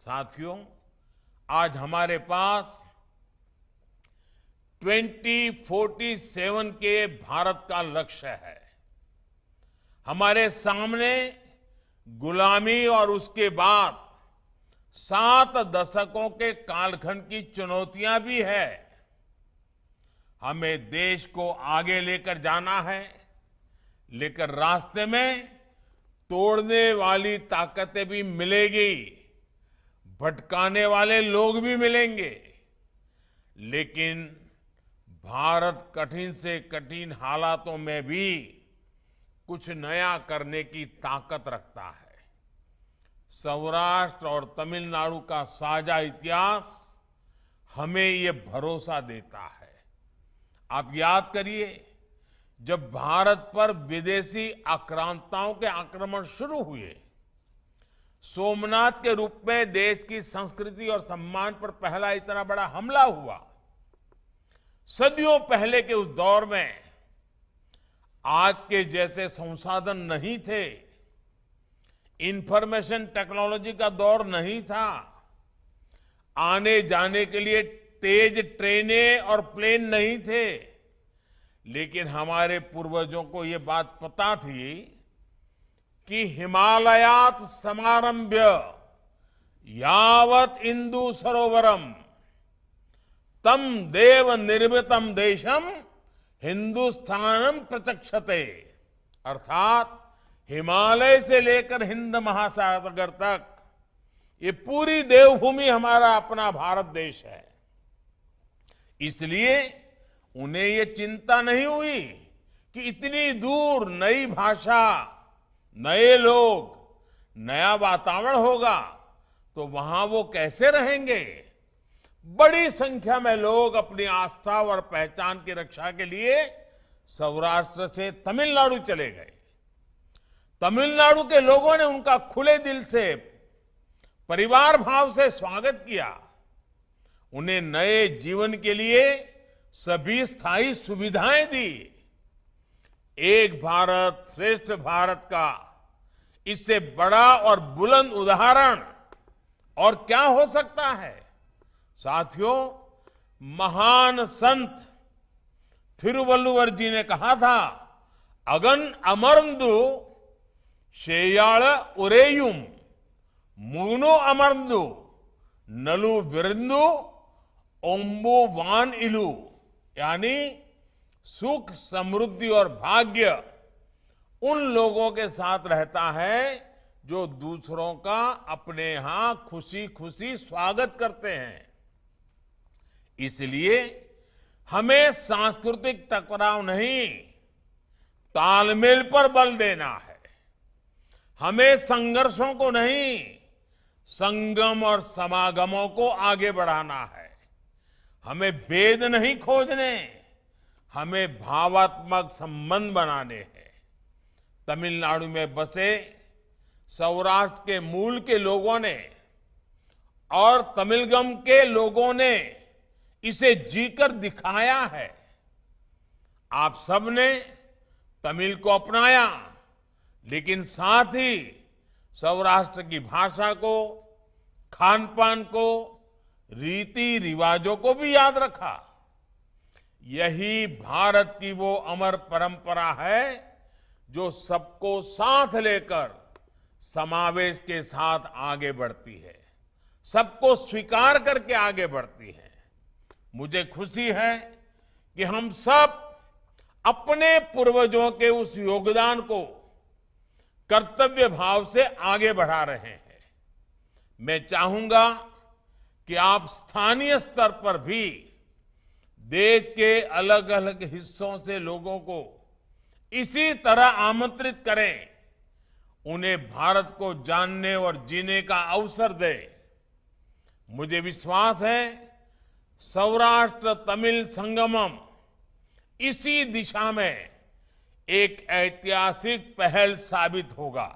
साथियों आज हमारे पास 2047 के भारत का लक्ष्य है हमारे सामने गुलामी और उसके बाद सात दशकों के कालखंड की चुनौतियां भी है हमें देश को आगे लेकर जाना है लेकर रास्ते में तोड़ने वाली ताकतें भी मिलेगी भटकाने वाले लोग भी मिलेंगे लेकिन भारत कठिन से कठिन हालातों में भी कुछ नया करने की ताकत रखता है सौराष्ट्र और तमिलनाडु का साझा इतिहास हमें ये भरोसा देता है आप याद करिए जब भारत पर विदेशी आक्रांताओं के आक्रमण शुरू हुए सोमनाथ के रूप में देश की संस्कृति और सम्मान पर पहला इतना बड़ा हमला हुआ सदियों पहले के उस दौर में आज के जैसे संसाधन नहीं थे इंफॉर्मेशन टेक्नोलॉजी का दौर नहीं था आने जाने के लिए तेज ट्रेनें और प्लेन नहीं थे लेकिन हमारे पूर्वजों को ये बात पता थी कि हिमालयात समारंभ यावत इंदु सरोवरम तम देव निर्मितम देशम हिंदुस्थानम प्रत्यक्षते अर्थात हिमालय से लेकर हिंद महासागर तक ये पूरी देवभूमि हमारा अपना भारत देश है इसलिए उन्हें ये चिंता नहीं हुई कि इतनी दूर नई भाषा नए लोग नया वातावरण होगा तो वहां वो कैसे रहेंगे बड़ी संख्या में लोग अपनी आस्था और पहचान की रक्षा के लिए सौराष्ट्र से तमिलनाडु चले गए तमिलनाडु के लोगों ने उनका खुले दिल से परिवार भाव से स्वागत किया उन्हें नए जीवन के लिए सभी स्थायी सुविधाएं दी एक भारत श्रेष्ठ भारत का इससे बड़ा और बुलंद उदाहरण और क्या हो सकता है साथियों महान संत थिरुवल्लुवर जी ने कहा था अगन अमरंदु शेयाल उरेयुम मुनो अमरंदु नलु विरंदु ओम्बु वान इलु यानी सुख समृद्धि और भाग्य उन लोगों के साथ रहता है जो दूसरों का अपने यहां खुशी खुशी स्वागत करते हैं इसलिए हमें सांस्कृतिक टकराव नहीं तालमेल पर बल देना है हमें संघर्षों को नहीं संगम और समागमों को आगे बढ़ाना है हमें भेद नहीं खोजने हमें भावात्मक संबंध बनाने हैं तमिलनाडु में बसे सौराष्ट्र के मूल के लोगों ने और तमिलगम के लोगों ने इसे जीकर दिखाया है आप सबने तमिल को अपनाया लेकिन साथ ही सौराष्ट्र की भाषा को खान पान को रीति रिवाजों को भी याद रखा यही भारत की वो अमर परंपरा है जो सबको साथ लेकर समावेश के साथ आगे बढ़ती है सबको स्वीकार करके आगे बढ़ती है मुझे खुशी है कि हम सब अपने पूर्वजों के उस योगदान को कर्तव्य भाव से आगे बढ़ा रहे हैं मैं चाहूंगा कि आप स्थानीय स्तर पर भी देश के अलग अलग हिस्सों से लोगों को इसी तरह आमंत्रित करें उन्हें भारत को जानने और जीने का अवसर दे मुझे विश्वास है सौराष्ट्र तमिल संगमम इसी दिशा में एक ऐतिहासिक पहल साबित होगा